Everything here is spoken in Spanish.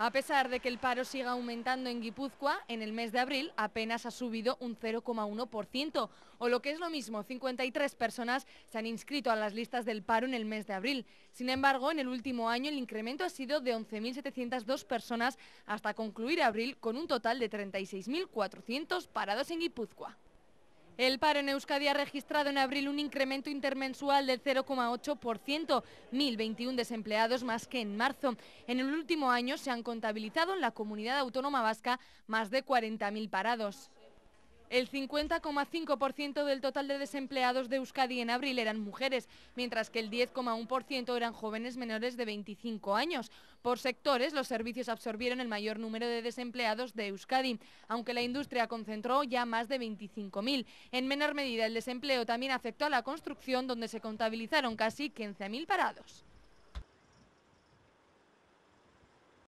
A pesar de que el paro siga aumentando en Guipúzcoa, en el mes de abril apenas ha subido un 0,1%, o lo que es lo mismo, 53 personas se han inscrito a las listas del paro en el mes de abril. Sin embargo, en el último año el incremento ha sido de 11.702 personas hasta concluir abril con un total de 36.400 parados en Guipúzcoa. El paro en Euskadi ha registrado en abril un incremento intermensual del 0,8%, 1.021 desempleados más que en marzo. En el último año se han contabilizado en la comunidad autónoma vasca más de 40.000 parados. El 50,5% del total de desempleados de Euskadi en abril eran mujeres, mientras que el 10,1% eran jóvenes menores de 25 años. Por sectores, los servicios absorbieron el mayor número de desempleados de Euskadi, aunque la industria concentró ya más de 25.000. En menor medida, el desempleo también afectó a la construcción, donde se contabilizaron casi 15.000 parados.